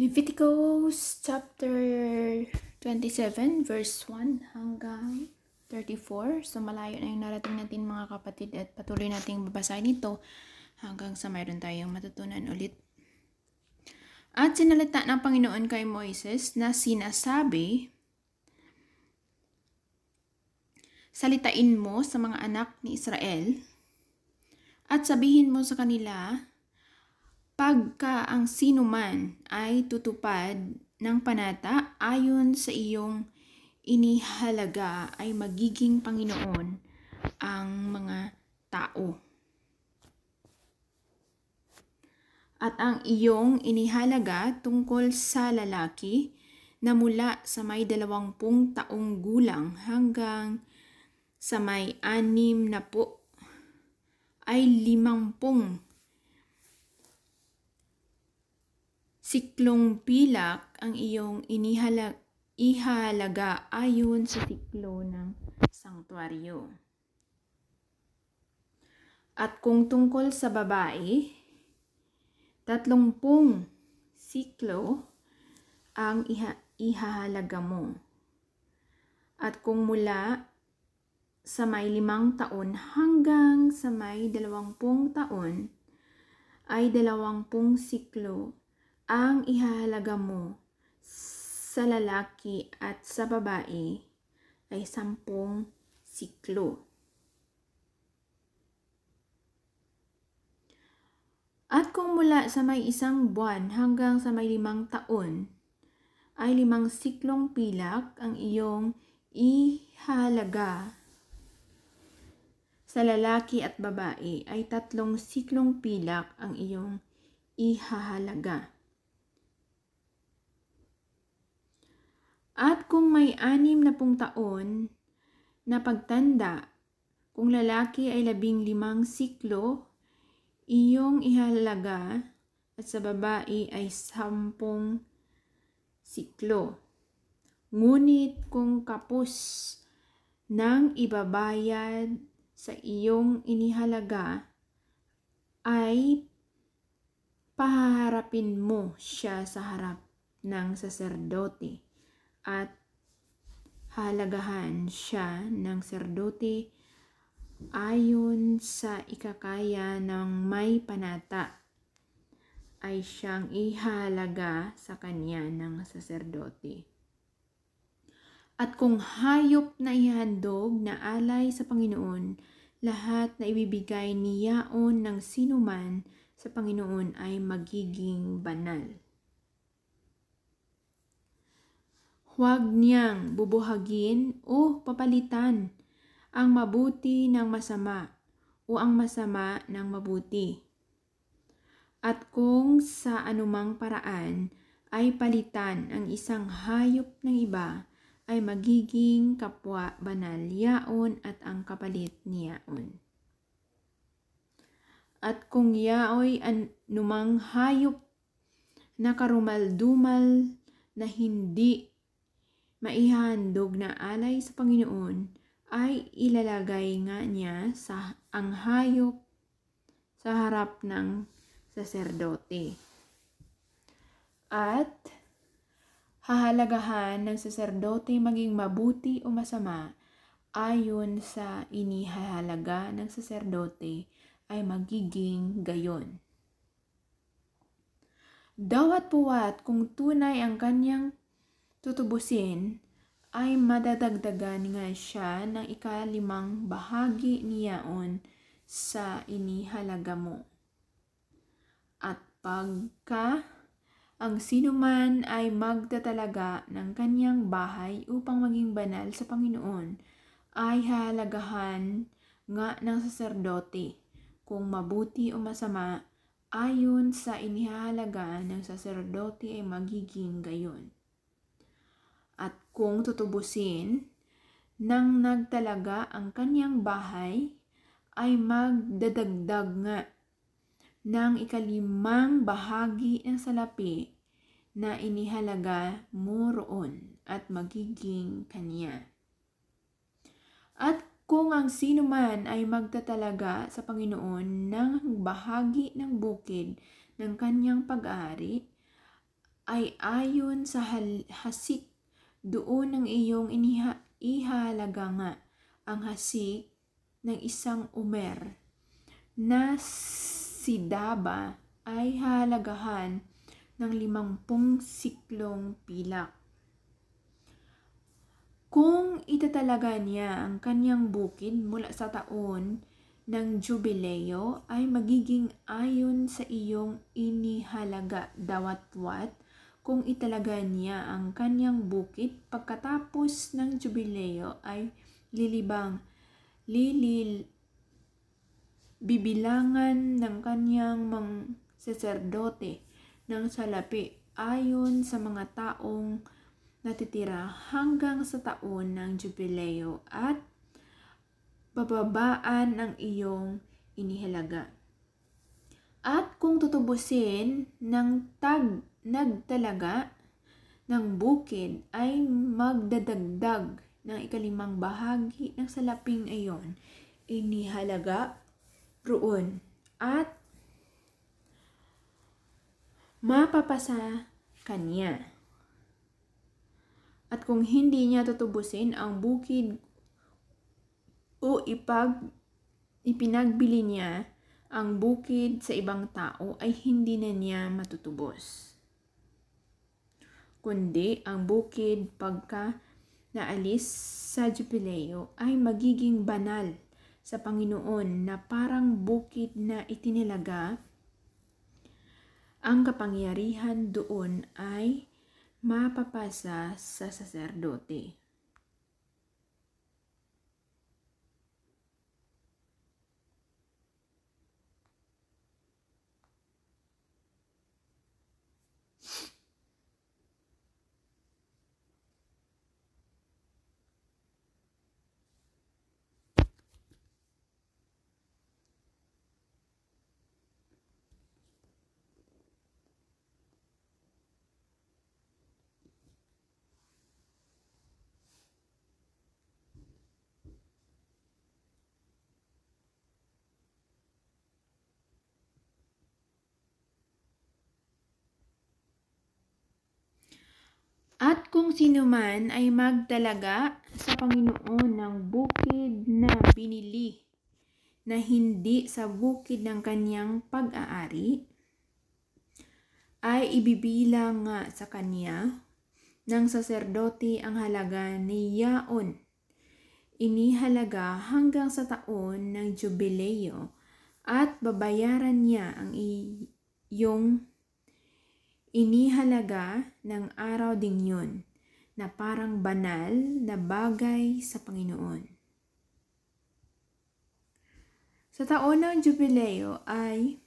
Leviticus chapter 27 verse 1 hanggang 34. So malayo na yung narating natin mga kapatid at patuloy nating babasahin ito hanggang sa mayroon tayong matutunan ulit. At sinalita ng Panginoon kay Moises na sinasabi, Salitain mo sa mga anak ni Israel at sabihin mo sa kanila pagka ang sino man ay tutupad ng panata ayon sa iyong inihalaga ay magiging Panginoon ang mga tao. At ang iyong inihalaga tungkol sa lalaki na mula sa may dalawampung taong gulang hanggang sa may anim na po ay limampung siklong pilak ang iyong inihalag ihalaga ayon sa siklo ng sangtuaryo. At kung tungkol sa babae, tatlongpung siklo ang iha ihahalaga mo. At kung mula sa may limang taon hanggang sa may dalawampung taon, ay dalawampung siklo ang ihahalaga mo sa lalaki at sa babae ay sampung siklo. At kung mula sa may isang buwan hanggang sa may limang taon, ay limang siklong pilak ang iyong ihalaga. Sa lalaki at babae ay tatlong siklong pilak ang iyong ihahalaga. At kung may anim na pung taon na pagtanda, kung lalaki ay labing limang siklo, iyong ihalaga at sa babae ay sampung siklo. Ngunit kung kapos ng ibabayad sa iyong inihalaga ay pahaharapin mo siya sa harap ng saserdote at halagahan siya ng serdote ayon sa ikakaya ng may panata ay siyang ihalaga sa kanya ng saserdote. At kung hayop na ihandog na alay sa Panginoon, lahat na ibibigay niyaon ng sinuman sa Panginoon ay magiging banal. Huwag niyang bubuhagin o papalitan ang mabuti ng masama o ang masama ng mabuti. At kung sa anumang paraan ay palitan ang isang hayop ng iba, ay magiging kapwa banal yaon at ang kapalit niyaon. At kung yaoy anumang hayop na karumaldumal na hindi maihandog na alay sa Panginoon ay ilalagay nga niya sa ang hayop sa harap ng saserdote. At hahalagahan ng saserdote maging mabuti o masama ayon sa inihahalaga ng saserdote ay magiging gayon. Dawat puwat kung tunay ang kanyang tutubusin ay madadagdagan nga siya ng ikalimang bahagi niyaon sa inihalaga mo. At pagka ang sinuman ay magtatalaga ng kanyang bahay upang maging banal sa Panginoon, ay halagahan nga ng saserdote kung mabuti o masama ayon sa inihalaga ng saserdote ay magiging gayon kung tutubusin nang nagtalaga ang kaniyang bahay ay magdadagdag nga ng ikalimang bahagi ng salapi na inihalaga mo roon at magiging kanya. At kung ang sino man ay magtatalaga sa Panginoon ng bahagi ng bukid ng kanyang pag-aari, ay ayon sa hasik doon ang iyong iniha, ihalaga nga ang hasik ng isang umer na si Daba ay halagahan ng limangpung siklong pilak. Kung itatalaga niya ang kanyang bukid mula sa taon ng jubileo ay magiging ayon sa iyong inihalaga dawatwat kung italaga niya ang kanyang bukid pagkatapos ng jubileo ay lilibang lilil bibilangan ng kanyang mga seserdote ng salapi ayon sa mga taong natitira hanggang sa taon ng jubileo at bababaan ng iyong inihalaga. At kung tutubusin ng tag nagtalaga ng bukid ay magdadagdag ng ikalimang bahagi ng salaping ayon inihalaga roon at mapapasa kanya. At kung hindi niya tutubusin ang bukid o ipag ipinagbili niya ang bukid sa ibang tao ay hindi na niya matutubos kundi ang bukid pagka naalis sa Jubileo ay magiging banal sa Panginoon na parang bukid na itinilaga. Ang kapangyarihan doon ay mapapasa sa saserdote. At kung sino man ay magdalaga sa Panginoon ng bukid na binili na hindi sa bukid ng kanyang pag-aari, ay ibibilang nga sa kanya ng saserdote ang halaga ni Yaon. Inihalaga hanggang sa taon ng jubileo at babayaran niya ang iyong inihalaga ng araw ding yun na parang banal na bagay sa Panginoon. Sa taon ng Jubileo ay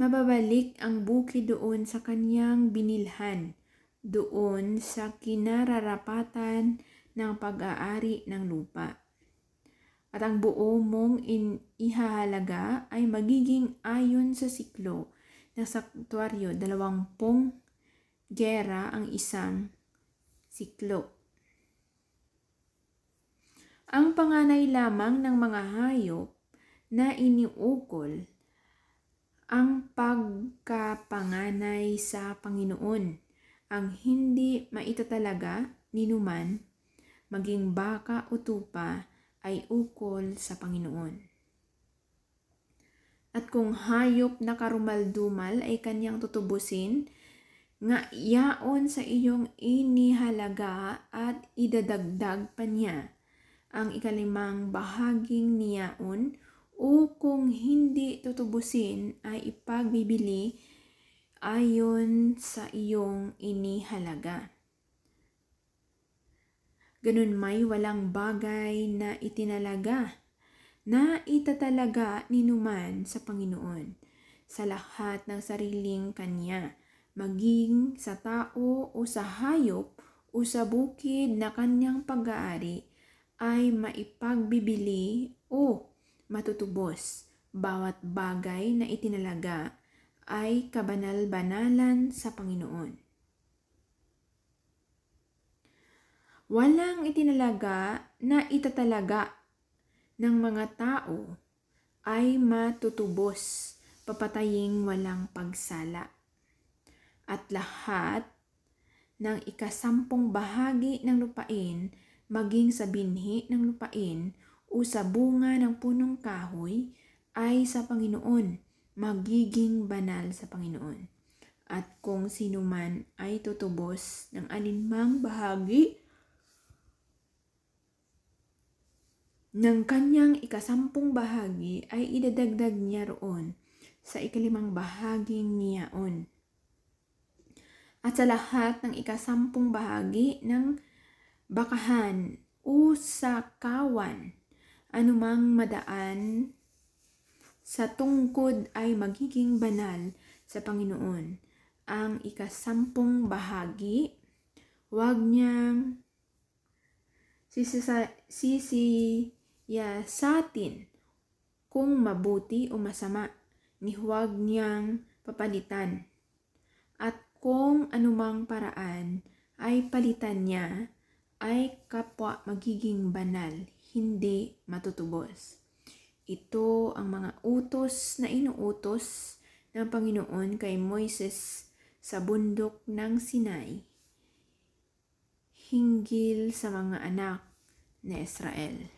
mababalik ang buki doon sa kanyang binilhan, doon sa kinararapatan ng pag-aari ng lupa. At ang buo mong in- ay magiging ayon sa siklo ng saktuaryo, dalawampung gera ang isang siklo. Ang panganay lamang ng mga hayop na iniukol ang pagkapanganay sa Panginoon, ang hindi maitatalaga ninuman, maging baka o tupa ay ukol sa Panginoon. At kung hayop na karumaldumal ay kanyang tutubusin, nga yaon sa iyong inihalaga at idadagdag pa niya ang ikalimang bahaging niyaon o kung hindi tutubusin ay ipagbibili ayon sa iyong inihalaga. Ganun may walang bagay na itinalaga na itatalaga ninuman sa Panginoon sa lahat ng sariling kanya, maging sa tao o sa hayop o sa bukid na kanyang pag-aari ay maipagbibili o matutubos. Bawat bagay na itinalaga ay kabanal-banalan sa Panginoon. Walang itinalaga na itatalaga ng mga tao ay matutubos, papataying walang pagsala. At lahat ng ikasampung bahagi ng lupain, maging sa binhi ng lupain o sa bunga ng punong kahoy, ay sa Panginoon, magiging banal sa Panginoon. At kung sino man ay tutubos ng alinmang bahagi ng kanyang ikasampung bahagi ay idadagdag niya roon sa ikalimang bahagi niyaon. At sa lahat ng ikasampung bahagi ng bakahan o sakawan, anumang madaan sa tungkod ay magiging banal sa Panginoon. Ang ikasampung bahagi, wag niyang sisisa, sisi, yeah, sa atin kung mabuti o masama ni huwag niyang papalitan. At kung anumang paraan ay palitan niya, ay kapwa magiging banal, hindi matutubos. Ito ang mga utos na inuutos ng Panginoon kay Moises sa bundok ng Sinai hinggil sa mga anak na Israel.